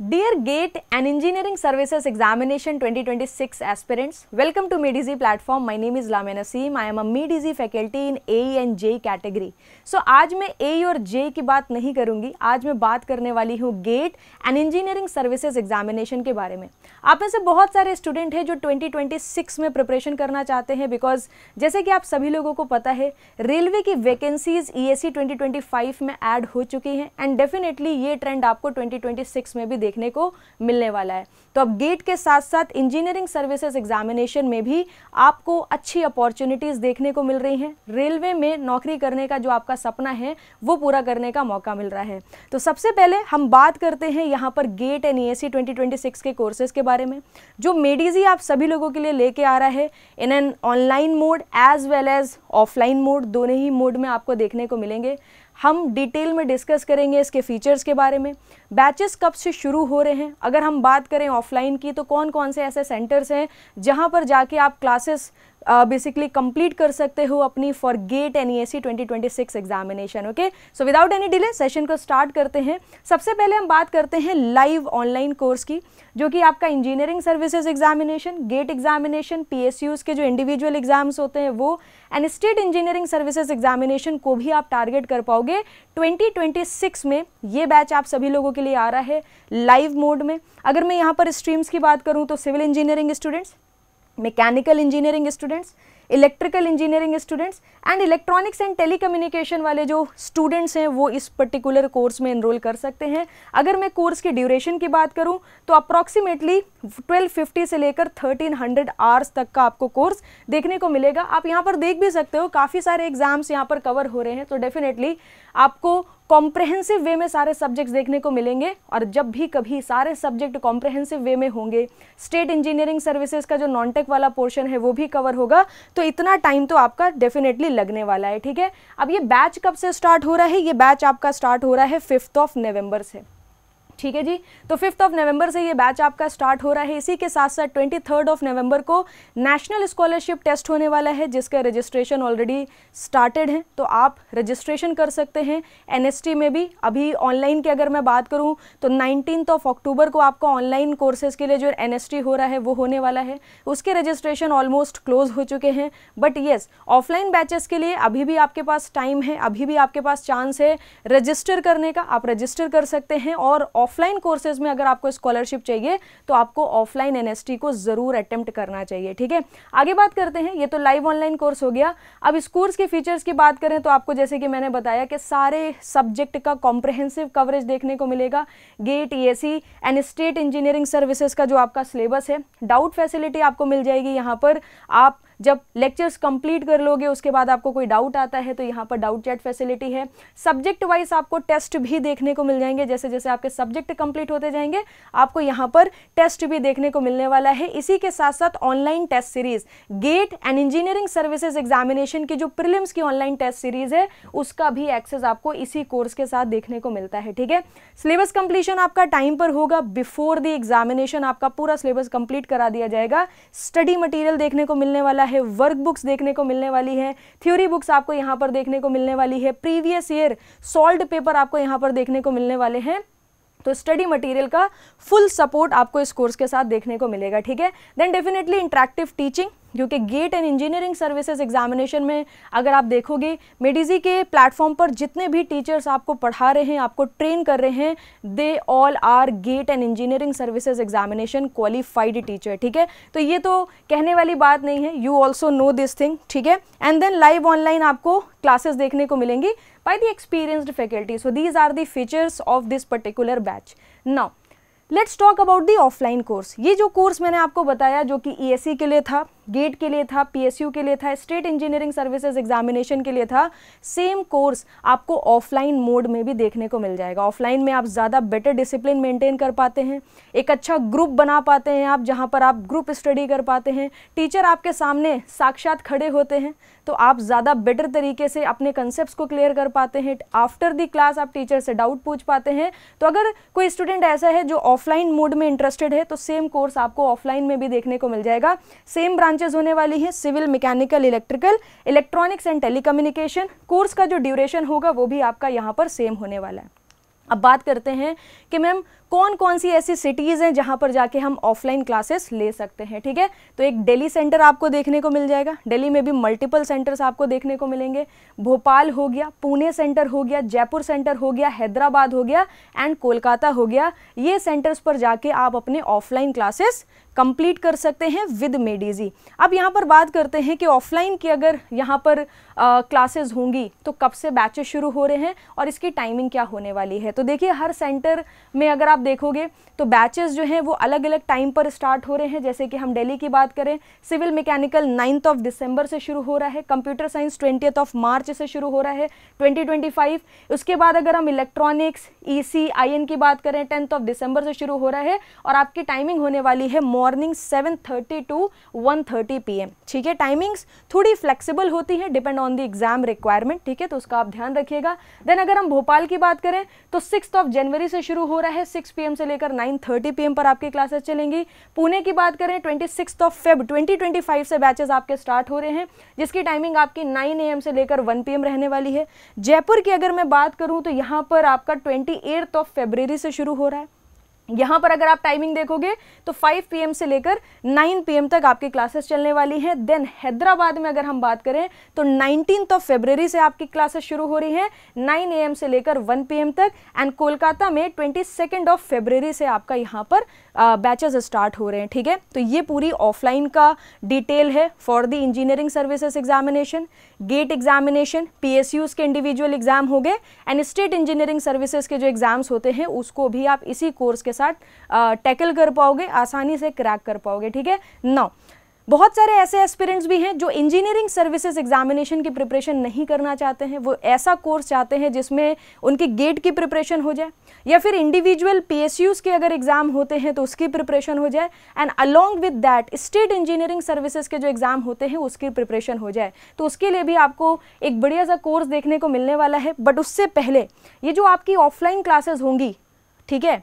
Dear GATE and Engineering Services Examination 2026 aspirants, welcome to MIDIZ platform. My name is Lamia Naseem. I am a MIDIZ faculty in AE and J category. So आज मैं AE और J की बात नहीं करूंगी आज मैं बात करने वाली हूँ GATE and Engineering Services Examination के बारे में आप में से बहुत सारे स्टूडेंट हैं जो 2026 में प्रिपरेशन करना चाहते हैं बिकॉज जैसे कि आप सभी लोगों को पता है रेलवे की वैकेंसीज ई 2025 में ऐड हो चुकी हैं एंड डेफिनेटली ये ट्रेंड आपको 2026 में भी देखने को मिलने वाला है तो अब गेट के साथ साथ इंजीनियरिंग सर्विसेज एग्जामिनेशन में भी आपको अच्छी अपॉर्चुनिटीज़ देखने को मिल रही हैं रेलवे में नौकरी करने का जो आपका सपना है वो पूरा करने का मौका मिल रहा है तो सबसे पहले हम बात करते हैं यहाँ पर गेट एन ई एस के कोर्सेज के बारे में जो मेडिजी आप सभी लोगों के लिए लेके आ रहा है in an online mode as well as offline mode दोनों ही मोड में आपको देखने को मिलेंगे हम डिटेल में डिस्कस करेंगे इसके फीचर्स के बारे में बैचेस कब से शुरू हो रहे हैं अगर हम बात करें ऑफलाइन की तो कौन कौन से ऐसे सेंटर्स हैं जहाँ पर जाके आप क्लासेस बेसिकली कंप्लीट कर सकते हो अपनी for GATE N E 2026 examination okay so without any delay session को स्टार्ट करते हैं सबसे पहले हम बात करते हैं लाइव ऑनलाइन कोर्स की जो कि आपका engineering services examination GATE examination P के जो इंडिविजुअल एग्जाम्स होते हैं वो and state engineering services examination को भी आप टारगेट कर पाओगे 2026 में ये बैच आप सभी लोगों के लिए आ रहा है लाइव मोड में अगर मैं यहाँ पर स्ट्रीम्स की बात करूँ तो civil engineering students mechanical engineering students electrical engineering students and electronics and telecommunication वाले जो स्टूडेंट्स हैं वो इस पर्टिकुलर कोर्स में इनरोल कर सकते हैं अगर मैं कोर्स की ड्यूरेशन की बात करूं तो अप्रॉक्सीमेटली 1250 से लेकर 1300 आवर्स तक का आपको कोर्स देखने को मिलेगा आप यहाँ पर देख भी सकते हो काफ़ी सारे एग्जाम्स यहाँ पर कवर हो रहे हैं तो डेफिनेटली आपको कॉम्प्रहेंसिव वे में सारे सब्जेक्ट्स देखने को मिलेंगे और जब भी कभी सारे सब्जेक्ट कॉम्प्रहेंसिव वे में होंगे स्टेट इंजीनियरिंग सर्विसेज का जो नॉन टेक वाला पोर्शन है वो भी कवर होगा तो इतना टाइम तो आपका डेफिनेटली लगने वाला है ठीक है अब ये बैच कब से स्टार्ट हो रहा है ये बैच आपका स्टार्ट हो रहा है फिफ्थ ऑफ नवंबर से ठीक है जी तो फिफ्थ ऑफ नवंबर से ये बैच आपका स्टार्ट हो रहा है इसी के साथ साथ ट्वेंटी थर्ड ऑफ नवंबर को नेशनल स्कॉलरशिप टेस्ट होने वाला है जिसका रजिस्ट्रेशन ऑलरेडी स्टार्टेड है तो आप रजिस्ट्रेशन कर सकते हैं एनएसटी में भी अभी ऑनलाइन की अगर मैं बात करूँ तो नाइनटीन ऑफ अक्टूबर को आपका ऑनलाइन कोर्सेज के लिए जो एन हो रहा है वो होने वाला है उसके रजिस्ट्रेशन ऑलमोस्ट क्लोज हो चुके हैं बट येस ऑफलाइन बैचेस के लिए अभी भी आपके पास टाइम है अभी भी आपके पास चांस है रजिस्टर करने का आप रजिस्टर कर सकते हैं और ऑफ ऑफलाइन कोर्सेज में अगर आपको स्कॉलरशिप चाहिए तो आपको ऑफलाइन एन को ज़रूर अटैम्प्ट करना चाहिए ठीक है आगे बात करते हैं ये तो लाइव ऑनलाइन कोर्स हो गया अब इस कोर्स के फीचर्स की बात करें तो आपको जैसे कि मैंने बताया कि सारे सब्जेक्ट का कॉम्प्रहेंसिव कवरेज देखने को मिलेगा GATE E and state engineering services का जो आपका सिलेबस है डाउट फैसिलिटी आपको मिल जाएगी यहाँ पर आप जब लेक्चर्स कंप्लीट कर लोगे उसके बाद आपको कोई डाउट आता है तो यहाँ पर डाउट चैट फैसिलिटी है सब्जेक्ट वाइज आपको टेस्ट भी देखने को मिल जाएंगे जैसे जैसे आपके सब्जेक्ट कंप्लीट होते जाएंगे आपको यहाँ पर टेस्ट भी देखने को मिलने वाला है इसी के साथ साथ online test series GATE and engineering services examination की जो प्रिलिम्स की ऑनलाइन टेस्ट सीरीज है उसका भी एक्सेस आपको इसी कोर्स के साथ देखने को मिलता है ठीक है सिलेबस कंप्लीशन आपका टाइम पर होगा बिफोर द एग्जामिनेशन आपका पूरा सिलेबस कंप्लीट करा दिया जाएगा स्टडी मटीरियल देखने को मिलने वाला है है वर्क बुक्स देखने को मिलने वाली है थ्योरी बुक्स आपको यहाँ पर देखने को मिलने वाली है प्रीवियस ईयर सॉल्ट पेपर आपको यहाँ पर देखने को मिलने वाले हैं तो स्टडी मटेरियल का फुल सपोर्ट आपको इस कोर्स के साथ देखने को मिलेगा ठीक है देन डेफिनेटली इंट्रैक्टिव टीचिंग क्योंकि GATE and engineering services examination में अगर आप देखोगे मेडिजी के प्लेटफॉर्म पर जितने भी टीचर्स आपको पढ़ा रहे हैं आपको ट्रेन कर रहे हैं they all are GATE and engineering services examination qualified teacher ठीक है तो ये तो कहने वाली बात नहीं है you also know this thing ठीक है एंड देन लाइव ऑनलाइन आपको क्लासेस देखने को मिलेंगी by the experienced faculty so these are the features of this particular batch now let's talk about the offline course ये जो कोर्स मैंने आपको बताया जो कि ई e e के लिए था गेट के लिए था पीएसयू के लिए था स्टेट इंजीनियरिंग सर्विसेज एग्जामिनेशन के लिए था सेम कोर्स आपको ऑफलाइन मोड में भी देखने को मिल जाएगा ऑफलाइन में आप ज़्यादा बेटर डिसिप्लिन मेंटेन कर पाते हैं एक अच्छा ग्रुप बना पाते हैं आप जहाँ पर आप ग्रुप स्टडी कर पाते हैं टीचर आपके सामने साक्षात खड़े होते हैं तो आप ज़्यादा बेटर तरीके से अपने कंसेप्ट को क्लियर कर पाते हैं आफ्टर दी क्लास आप टीचर से डाउट पूछ पाते हैं तो अगर कोई स्टूडेंट ऐसा है जो ऑफलाइन मोड में इंटरेस्टेड है तो सेम कोर्स आपको ऑफलाइन में भी देखने को मिल जाएगा सेम ब्रांच ब्रांचेज होने वाली है civil mechanical electrical electronics and telecommunication course का जो ड्यूरेशन होगा वो भी आपका यहाँ पर सेम होने वाला है अब बात करते हैं कि मैम कौन कौन सी ऐसी सिटीज़ हैं जहाँ पर जाके हम ऑफलाइन क्लासेस ले सकते हैं ठीक है तो एक दिल्ली सेंटर आपको देखने को मिल जाएगा दिल्ली में भी मल्टीपल सेंटर्स आपको देखने को मिलेंगे भोपाल हो गया पुणे सेंटर हो गया जयपुर सेंटर हो गया हैदराबाद हो गया एंड कोलकाता हो गया ये सेंटर्स पर जाके आप अपने ऑफलाइन क्लासेस कंप्लीट कर सकते हैं विद मेडिजी अब यहाँ पर बात करते हैं कि ऑफलाइन की अगर यहाँ पर क्लासेस होंगी तो कब से बैचेस शुरू हो रहे हैं और इसकी टाइमिंग क्या होने वाली है तो देखिए हर सेंटर में अगर आप देखोगे तो बैचेस जो हैं वो अलग अलग टाइम पर स्टार्ट हो रहे हैं जैसे कि हम दिल्ली की बात करें civil mechanical ninth of December से शुरू हो रहा है computer science twentieth of March से शुरू हो रहा है 2025 उसके बाद अगर हम इलेक्ट्रॉनिक्स ई सी की बात करें टेंथ ऑफ दिसंबर से शुरू हो रहा है और आपकी टाइमिंग होने वाली है morning seven to one thirty ठीक है टाइमिंग्स थोड़ी फ्लेक्सीबल होती है depend on the exam requirement ठीक है तो उसका आप ध्यान रखिएगा देन अगर हम भोपाल की बात करें तो सिक्स ऑफ जनवरी से शुरू हो रहा है सिक्स पीएम से लेकर 9:30 पीएम पर आपकी क्लासेस चलेंगी पुणे की बात करें ट्वेंटी ऑफ फेब 2025 से बैचेस आपके स्टार्ट हो रहे हैं जिसकी टाइमिंग आपकी 9 एम से लेकर 1 पीएम रहने वाली है जयपुर की अगर मैं बात करूं तो यहां पर आपका ट्वेंटी ऑफ फेबररी से शुरू हो रहा है यहां पर अगर आप टाइमिंग देखोगे तो 5 पीएम से लेकर 9 पीएम तक आपकी क्लासेस चलने वाली हैं देन हैदराबाद में अगर हम बात करें तो नाइनटीन ऑफ फेबररी से आपकी क्लासेस शुरू हो रही हैं 9 एम से लेकर 1 पीएम तक एंड कोलकाता में ट्वेंटी सेकेंड ऑफ फेबररी से आपका यहां पर बैचेस स्टार्ट हो रहे हैं ठीक है तो ये पूरी ऑफलाइन का डिटेल है for the engineering services examination GATE examination P के इंडिविजुअल एग्जाम हो गए एंड स्टेट इंजीनियरिंग सर्विसेज के जो एग्जाम्स होते हैं उसको भी आप इसी कोर्स के के साथ टैकल कर पाओगे आसानी से क्रैक कर पाओगे ठीक है नौ बहुत सारे ऐसे एस्पिरेंट्स भी हैं जो इंजीनियरिंग सर्विसेज एग्जामिनेशन की प्रिपरेशन नहीं करना चाहते हैं वो ऐसा कोर्स चाहते हैं जिसमें उनके गेट की प्रिपरेशन हो जाए या फिर इंडिविजुअल पीएसयूज के अगर एग्ज़ाम होते हैं तो उसकी प्रिपरेशन हो जाए and along with that state engineering services के जो एग्ज़ाम होते हैं उसकी प्रिपरेशन हो जाए तो उसके लिए भी आपको एक बढ़िया सा कोर्स देखने को मिलने वाला है बट उससे पहले ये जो आपकी ऑफलाइन क्लासेज होंगी ठीक है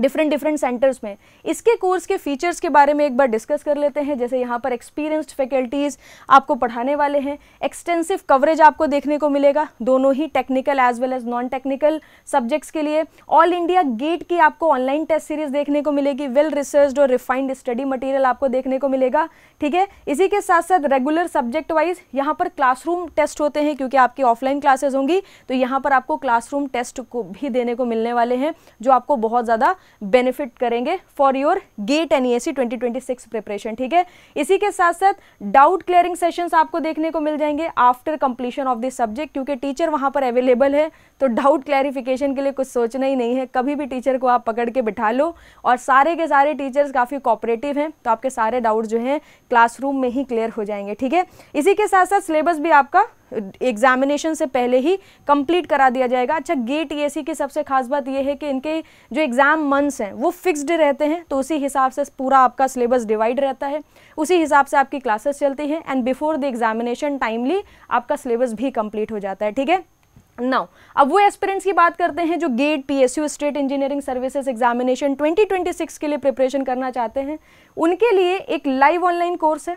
डिफरेंट डिफरेंट सेंटर्स में इसके कोर्स के फीचर्स के बारे में एक बार डिस्कस कर लेते हैं जैसे यहाँ पर एक्सपीरियंस्ड फैकल्टीज़ आपको पढ़ाने वाले हैं एक्सटेंसिव कवरेज आपको देखने को मिलेगा दोनों ही technical as well as non technical subjects के लिए ऑल इंडिया गेट की आपको ऑनलाइन टेस्ट सीरीज देखने को मिलेगी वेल रिसर्च और रिफाइंड स्टडी मटीरियल आपको देखने को मिलेगा ठीक है इसी के साथ साथ रेगुलर सब्जेक्ट वाइज यहाँ पर क्लासरूम टेस्ट होते हैं क्योंकि आपकी ऑफलाइन क्लासेज होंगी तो यहाँ पर आपको क्लासरूम टेस्ट को भी देने को मिलने वाले हैं जो आपको बहुत ज़्यादा बेनिफिट करेंगे for your GATE N E S preparation ठीक है इसी के साथ साथ डाउट क्लियरिंग सेशंस आपको देखने को मिल जाएंगे after completion of this subject क्योंकि टीचर वहां पर अवेलेबल है तो डाउट क्लैरिफिकेशन के लिए कुछ सोचना ही नहीं है कभी भी टीचर को आप पकड़ के बिठा लो और सारे के सारे टीचर्स काफ़ी कॉपरेटिव हैं तो आपके सारे डाउट जो हैं क्लासरूम में ही क्लियर हो जाएंगे ठीक है इसी के साथ साथ सिलेबस भी आपका एग्जामिनेशन से पहले ही कंप्लीट करा दिया जाएगा अच्छा गेट ए की सबसे खास बात यह है कि इनके जो एग्ज़ाम मंथ्स हैं वो फिक्स्ड रहते हैं तो उसी हिसाब से पूरा आपका सिलेबस डिवाइड रहता है उसी हिसाब से आपकी क्लासेस चलती हैं and before the examination timely आपका सिलेबस भी कंप्लीट हो जाता है ठीक है नाउ अब वो एस्पिरेंट्स की बात करते हैं जो GATE PSU state engineering services examination 2026 के लिए प्रिपरेशन करना चाहते हैं उनके लिए एक लाइव ऑनलाइन कोर्स है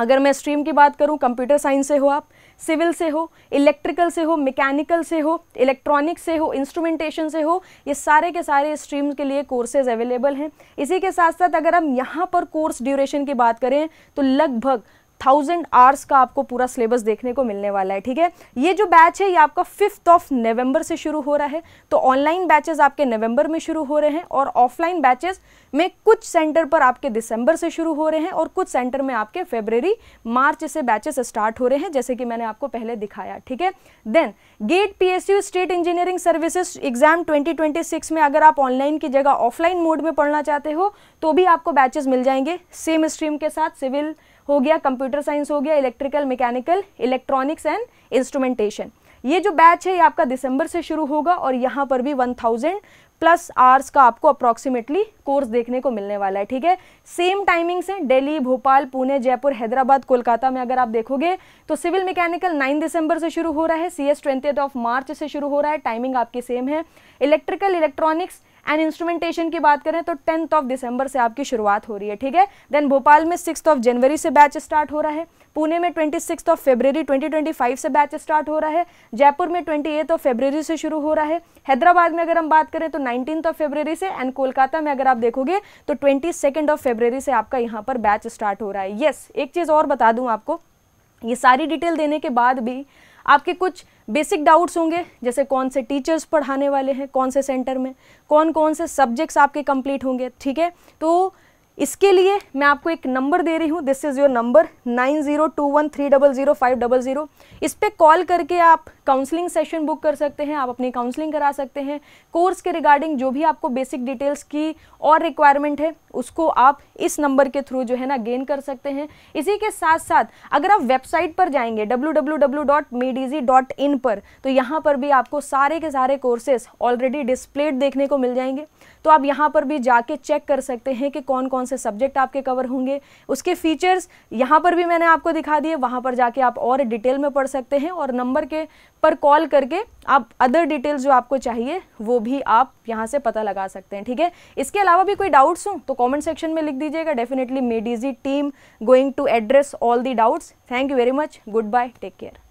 अगर मैं स्ट्रीम की बात करूं कंप्यूटर साइंस से हो आप सिविल से हो इलेक्ट्रिकल से हो मैकेनिकल से हो इलेक्ट्रॉनिक से हो इंस्ट्रूमेंटेशन से हो ये सारे के सारे स्ट्रीम्स के लिए कोर्सेज अवेलेबल हैं इसी के साथ साथ अगर हम यहाँ पर कोर्स ड्यूरेशन की बात करें तो लगभग थाउजेंड आवर्स का आपको पूरा सिलेबस देखने को मिलने वाला है ठीक है ये जो बैच है ये आपका फिफ्थ ऑफ नवंबर से शुरू हो रहा है तो ऑनलाइन बैचेस आपके नवंबर में शुरू हो रहे हैं और ऑफलाइन बैचेस में कुछ सेंटर पर आपके दिसंबर से शुरू हो रहे हैं और कुछ सेंटर में आपके फेबररी मार्च से बैचेस स्टार्ट हो रहे हैं जैसे कि मैंने आपको पहले दिखाया ठीक है then GATE P state engineering services exam twenty में अगर आप ऑनलाइन की जगह ऑफलाइन मोड में पढ़ना चाहते हो तो भी आपको बैचेस मिल जाएंगे सेम स्ट्रीम के साथ सिविल हो गया कंप्यूटर साइंस हो गया electrical mechanical electronics and instrumentation ये जो बैच है ये आपका दिसंबर से शुरू होगा और यहाँ पर भी 1000 प्लस आवर्स का आपको अप्रॉक्सीमेटली कोर्स देखने को मिलने वाला है ठीक है सेम टाइमिंग्स हैं दिल्ली भोपाल पुणे जयपुर हैदराबाद कोलकाता में अगर आप देखोगे तो सिविल मैकेनिकल 9 दिसंबर से शुरू हो रहा है सी एस ऑफ मार्च से शुरू हो रहा है टाइमिंग आपकी सेम है इलेक्ट्रिकल इलेक्ट्रॉनिक्स एंड इंस्ट्रूमेंटेशन की बात करें तो टेंथ ऑफ दिसंबर से आपकी शुरुआत हो रही है ठीक है देन भोपाल में सिक्स ऑफ जनवरी से बैच स्टार्ट हो रहा है पुणे में twenty six of twenty twenty five से बैच स्टार्ट हो रहा है जयपुर में ट्वेंटी एथ ऑफ फेब्रवरी से शुरू हो रहा है हैदराबाद में अगर हम बात करें तो नाइनटीन ऑफ फेबररी से एंड कोलकाता में अगर आप देखोगे तो ट्वेंटी सेकेंड ऑफ फेबररी से आपका यहाँ पर बैच स्टार्ट हो रहा है येस yes, एक चीज़ और बता दूँ आपको ये सारी डिटेल देने के बाद भी आपके कुछ बेसिक डाउट्स होंगे जैसे कौन से टीचर्स पढ़ाने वाले हैं कौन से सेंटर में कौन कौन से सब्जेक्ट्स आपके कंप्लीट होंगे ठीक है तो इसके लिए मैं आपको एक नंबर दे रही हूँ this is your number nine zero two one three double zero five double zero इस पर कॉल करके आप काउंसलिंग सेशन बुक कर सकते हैं आप अपनी काउंसलिंग करा सकते हैं कोर्स के रिगार्डिंग जो भी आपको बेसिक डिटेल्स की और रिक्वायरमेंट है उसको आप इस नंबर के थ्रू जो है ना गेन कर सकते हैं इसी के साथ साथ अगर आप वेबसाइट पर जाएंगे www.medizi.in पर तो यहाँ पर भी आपको सारे के सारे कोर्सेस ऑलरेडी डिस्प्लेड देखने को मिल जाएंगे तो आप यहाँ पर भी जाके चेक कर सकते हैं कि कौन कौन से सब्जेक्ट आपके कवर होंगे उसके फीचर्स यहाँ पर भी मैंने आपको दिखा दिए वहाँ पर जाके आप और डिटेल में पढ़ सकते हैं और नंबर के पर कॉल करके आप अदर डिटेल्स जो आपको चाहिए वो भी आप यहाँ से पता लगा सकते हैं ठीक है इसके अलावा भी कोई डाउट्स हो तो कमेंट सेक्शन में लिख दीजिएगा definitely made easy team going to address all the doubts thank you very much good bye take care